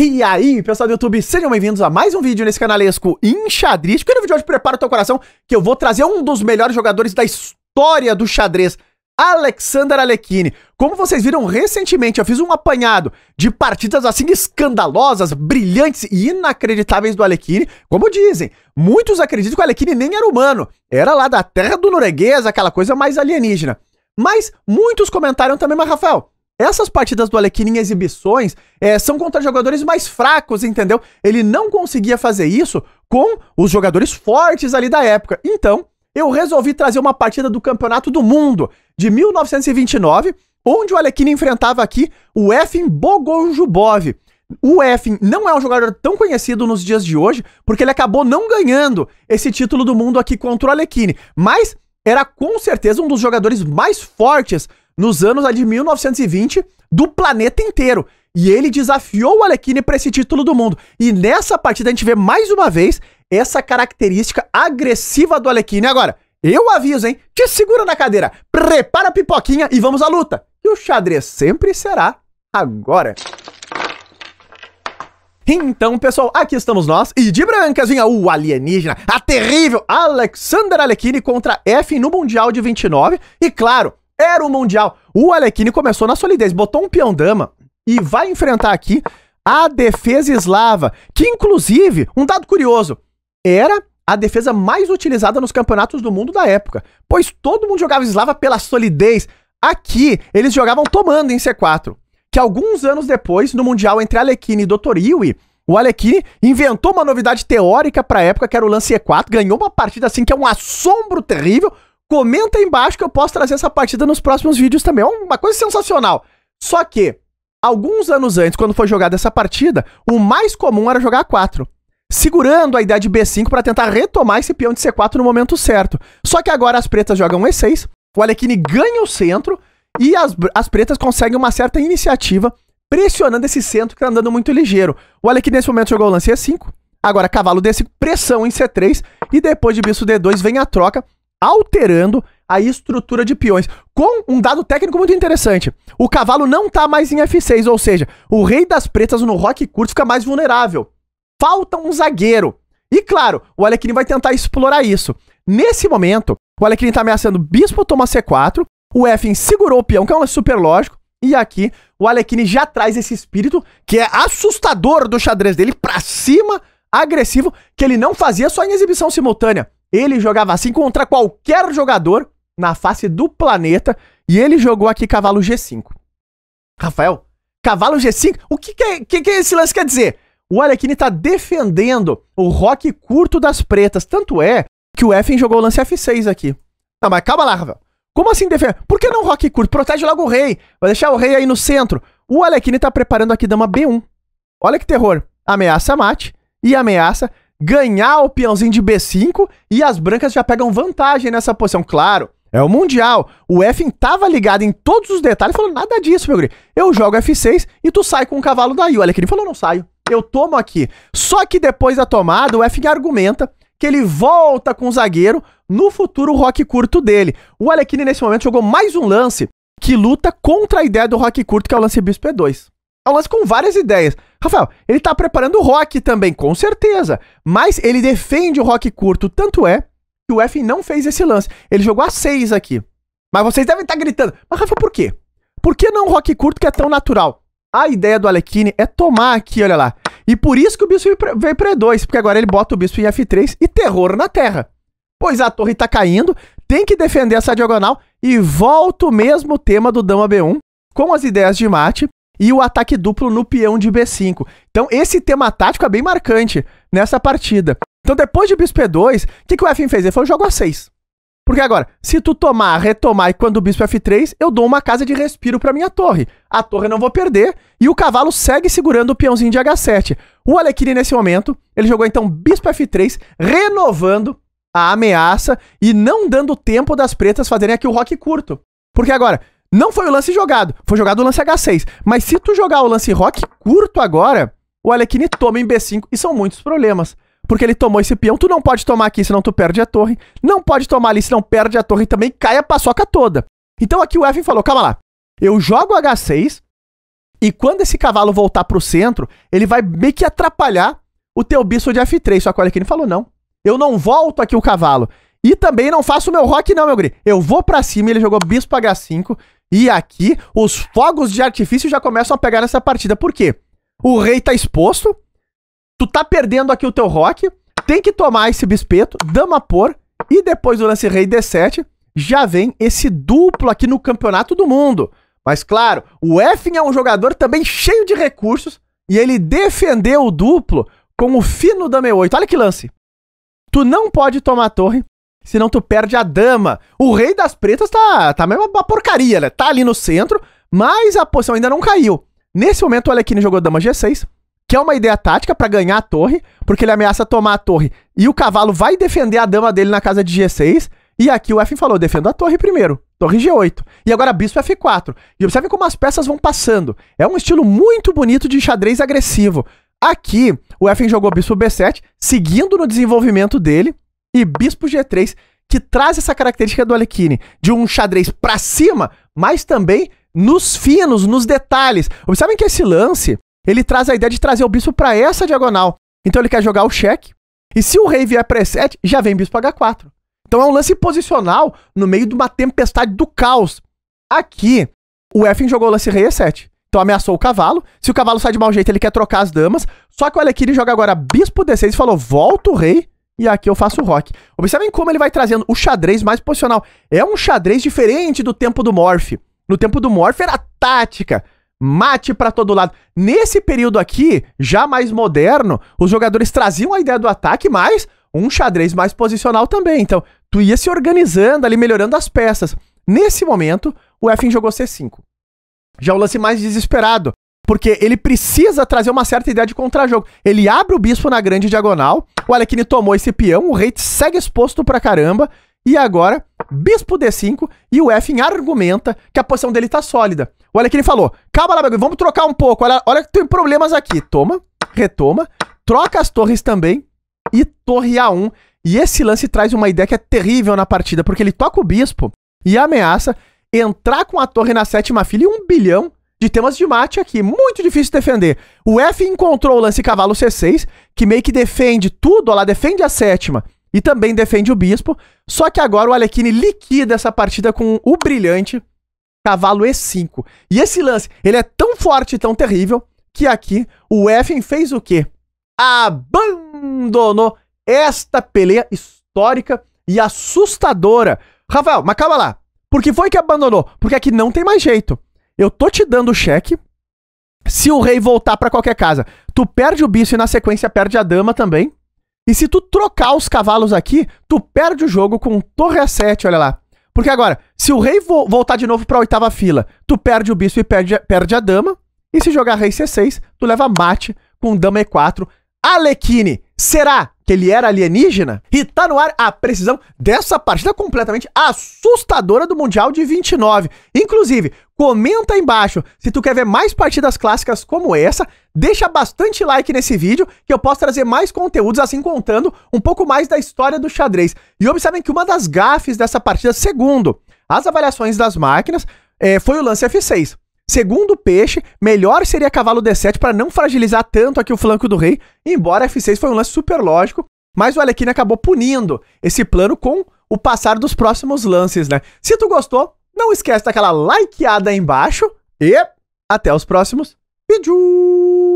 E aí, pessoal do YouTube, sejam bem-vindos a mais um vídeo nesse canalesco em xadrez. Porque no vídeo de hoje prepara o teu coração que eu vou trazer um dos melhores jogadores da história do xadrez, Alexander Alekhine. Como vocês viram recentemente, eu fiz um apanhado de partidas assim escandalosas, brilhantes e inacreditáveis do Alekhine. Como dizem, muitos acreditam que o Alekhine nem era humano, era lá da terra do norueguês, aquela coisa mais alienígena. Mas muitos comentaram também, mas Rafael, essas partidas do Alequina em exibições é, são contra jogadores mais fracos, entendeu? Ele não conseguia fazer isso com os jogadores fortes ali da época. Então, eu resolvi trazer uma partida do Campeonato do Mundo de 1929, onde o Alequina enfrentava aqui o Efim Bogojubov. O Efim não é um jogador tão conhecido nos dias de hoje, porque ele acabou não ganhando esse título do mundo aqui contra o Alequine, mas era com certeza um dos jogadores mais fortes nos anos de 1920 do planeta inteiro. E ele desafiou o Alekine para esse título do mundo. E nessa partida a gente vê mais uma vez essa característica agressiva do Alekhine Agora, eu aviso, hein? Te segura na cadeira, prepara a pipoquinha e vamos à luta. E o xadrez sempre será agora. Então, pessoal, aqui estamos nós e de brancas vinha o alienígena, a terrível Alexander Alekhine contra F no Mundial de 29 e, claro, era o Mundial. O Alekhine começou na solidez, botou um peão-dama e vai enfrentar aqui a defesa eslava, que inclusive, um dado curioso, era a defesa mais utilizada nos campeonatos do mundo da época, pois todo mundo jogava eslava pela solidez. Aqui, eles jogavam tomando em C4, que alguns anos depois, no Mundial entre Alekhine e Dr. Iwi, o Alekhine inventou uma novidade teórica para a época, que era o lance E4, ganhou uma partida assim que é um assombro terrível, Comenta aí embaixo que eu posso trazer essa partida nos próximos vídeos também. É uma coisa sensacional. Só que, alguns anos antes, quando foi jogada essa partida, o mais comum era jogar A4. Segurando a ideia de B5 para tentar retomar esse peão de C4 no momento certo. Só que agora as pretas jogam E6, o Alekhine ganha o centro e as, as pretas conseguem uma certa iniciativa pressionando esse centro que tá andando muito ligeiro. O Alekhine nesse momento jogou o lance E5, Agora, cavalo D5, pressão em C3 e depois de bicho D2 vem a troca alterando a estrutura de peões, com um dado técnico muito interessante. O cavalo não tá mais em F6, ou seja, o rei das pretas no rock curto fica mais vulnerável. Falta um zagueiro. E claro, o Alequine vai tentar explorar isso. Nesse momento, o Alequine tá ameaçando bispo toma C4, o F segurou o peão, que é um super lógico, e aqui o Alequine já traz esse espírito que é assustador do xadrez dele para cima, agressivo, que ele não fazia só em exibição simultânea. Ele jogava assim contra qualquer jogador na face do planeta e ele jogou aqui cavalo G5. Rafael, cavalo G5? O que, que, é, que, que esse lance quer dizer? O Arlequini tá defendendo o rock curto das pretas. Tanto é que o Effen jogou o lance F6 aqui. Não, tá, mas calma lá, Rafael. Como assim defender? Por que não rock curto? Protege logo o rei. Vai deixar o rei aí no centro. O Arlequini tá preparando aqui dama B1. Olha que terror. Ameaça mate e ameaça ganhar o peãozinho de B5 e as brancas já pegam vantagem nessa posição. Claro, é o Mundial. O f tava ligado em todos os detalhes, falou nada disso, meu guri. Eu jogo F6 e tu sai com o cavalo daí. Olha que ele falou, não saio. Eu tomo aqui. Só que depois da tomada, o f argumenta que ele volta com o zagueiro no futuro rock curto dele. O Alekine, nesse momento, jogou mais um lance que luta contra a ideia do rock curto, que é o lance bispo E2. É um lance com várias ideias. Rafael, ele tá preparando o rock também, com certeza. Mas ele defende o rock curto, tanto é que o F não fez esse lance. Ele jogou a 6 aqui. Mas vocês devem estar tá gritando. Mas, Rafael, por quê? Por que não rock curto que é tão natural? A ideia do Alekine é tomar aqui, olha lá. E por isso que o bispo veio para E2, porque agora ele bota o bispo em F3 e terror na terra. Pois a torre tá caindo, tem que defender essa diagonal e volta o mesmo tema do dama B1 com as ideias de mate e o ataque duplo no peão de B5. Então esse tema tático é bem marcante nessa partida. Então depois de bispo E2, o que, que o Fim fez? Ele um jogo A6. Porque agora, se tu tomar, retomar e quando o bispo F3, eu dou uma casa de respiro para minha torre. A torre eu não vou perder e o cavalo segue segurando o peãozinho de H7. O Alequiri, nesse momento, ele jogou então bispo F3, renovando a ameaça e não dando tempo das pretas fazerem aqui o rock curto. Porque agora, não foi o lance jogado, foi jogado o lance H6. Mas se tu jogar o lance rock curto agora, o Alekine toma em B5 e são muitos problemas. Porque ele tomou esse peão, tu não pode tomar aqui, senão tu perde a torre. Não pode tomar ali, senão perde a torre e também cai a paçoca toda. Então aqui o Efin falou, calma lá, eu jogo H6 e quando esse cavalo voltar pro centro, ele vai meio que atrapalhar o teu bispo de F3. Só que o Alekine falou, não, eu não volto aqui o cavalo. E também não faço o meu rock não, meu guri. Eu vou para cima, ele jogou bispo H5 e aqui os fogos de artifício já começam a pegar nessa partida. Por quê? O rei tá exposto. Tu tá perdendo aqui o teu rock. Tem que tomar esse bispeto, dama por. E depois do lance rei D7, já vem esse duplo aqui no campeonato do mundo. Mas claro, o Effing é um jogador também cheio de recursos. E ele defendeu o duplo com o fino dama E8. Olha que lance. Tu não pode tomar torre, Senão tu perde a dama. O rei das pretas tá, tá mesmo uma porcaria, né? Tá ali no centro, mas a posição ainda não caiu. Nesse momento, o Alekine jogou dama G6, que é uma ideia tática para ganhar a torre, porque ele ameaça tomar a torre e o cavalo vai defender a dama dele na casa de G6. E aqui o F falou: defendo a torre primeiro, torre G8. E agora bispo F4. E observe como as peças vão passando. É um estilo muito bonito de xadrez agressivo. Aqui, o F jogou bispo B7, seguindo no desenvolvimento dele, e Bispo G3, que traz essa característica do Alekhine de um xadrez pra cima, mas também nos finos, nos detalhes. Observem que esse lance, ele traz a ideia de trazer o bispo para essa diagonal. Então ele quer jogar o cheque, e se o rei vier e7 já vem bispo h4. Então é um lance posicional no meio de uma tempestade do caos. Aqui, o Effing jogou o lance rei e7. Então ameaçou o cavalo. Se o cavalo sai de mau jeito, ele quer trocar as damas. Só que o Alekhine joga agora bispo d6 e falou, volta o rei e aqui eu faço rock. Observem como ele vai trazendo o xadrez mais posicional. É um xadrez diferente do tempo do Morph. No tempo do Morph era tática, mate para todo lado. Nesse período aqui, já mais moderno, os jogadores traziam a ideia do ataque, mas um xadrez mais posicional também. Então, tu ia se organizando ali, melhorando as peças. Nesse momento, o Fim jogou C5. Já é o lance mais desesperado, porque ele precisa trazer uma certa ideia de contra-jogo. Ele abre o bispo na grande diagonal, o ele tomou esse peão, o rei segue exposto pra caramba, e agora, bispo D5 e o F argumenta que a posição dele tá sólida. Olha que ele falou: calma lá, vamos trocar um pouco. Olha, olha que tem problemas aqui. Toma, retoma, troca as torres também e torre A1. E esse lance traz uma ideia que é terrível na partida, porque ele toca o bispo e ameaça entrar com a torre na sétima fila e um bilhão de temas de mate aqui. Muito difícil defender. O F encontrou o lance cavalo C6, que meio que defende tudo, lá, defende a sétima e também defende o bispo. Só que agora o Alekhine liquida essa partida com o brilhante cavalo E5. E esse lance, ele é tão forte e tão terrível que aqui o F fez o quê? Abandonou esta peleia histórica e assustadora. Rafael, mas calma lá. Por que foi que abandonou? Porque aqui não tem mais jeito. Eu tô te dando o cheque. Se o rei voltar para qualquer casa, tu perde o bicho e na sequência perde a dama também. E se tu trocar os cavalos aqui, tu perde o jogo com torre a 7, olha lá. Porque agora, se o rei vo voltar de novo pra oitava fila, tu perde o bispo e perde a, perde a dama. E se jogar rei C6, tu leva mate com dama E4. Alequine, será que ele era alienígena? E tá no ar a precisão dessa partida completamente assustadora do Mundial de 29. Inclusive, comenta aí embaixo se tu quer ver mais partidas clássicas como essa, deixa bastante like nesse vídeo que eu posso trazer mais conteúdos assim contando um pouco mais da história do xadrez. E observem que uma das gafes dessa partida, segundo as avaliações das máquinas, é, foi o lance F6. Segundo peixe, melhor seria cavalo D7 para não fragilizar tanto aqui o flanco do rei, embora F6 foi um lance super lógico, mas o Alequine acabou punindo esse plano com o passar dos próximos lances, né? Se tu gostou, não esquece daquela likeada aí embaixo e até os próximos vídeos!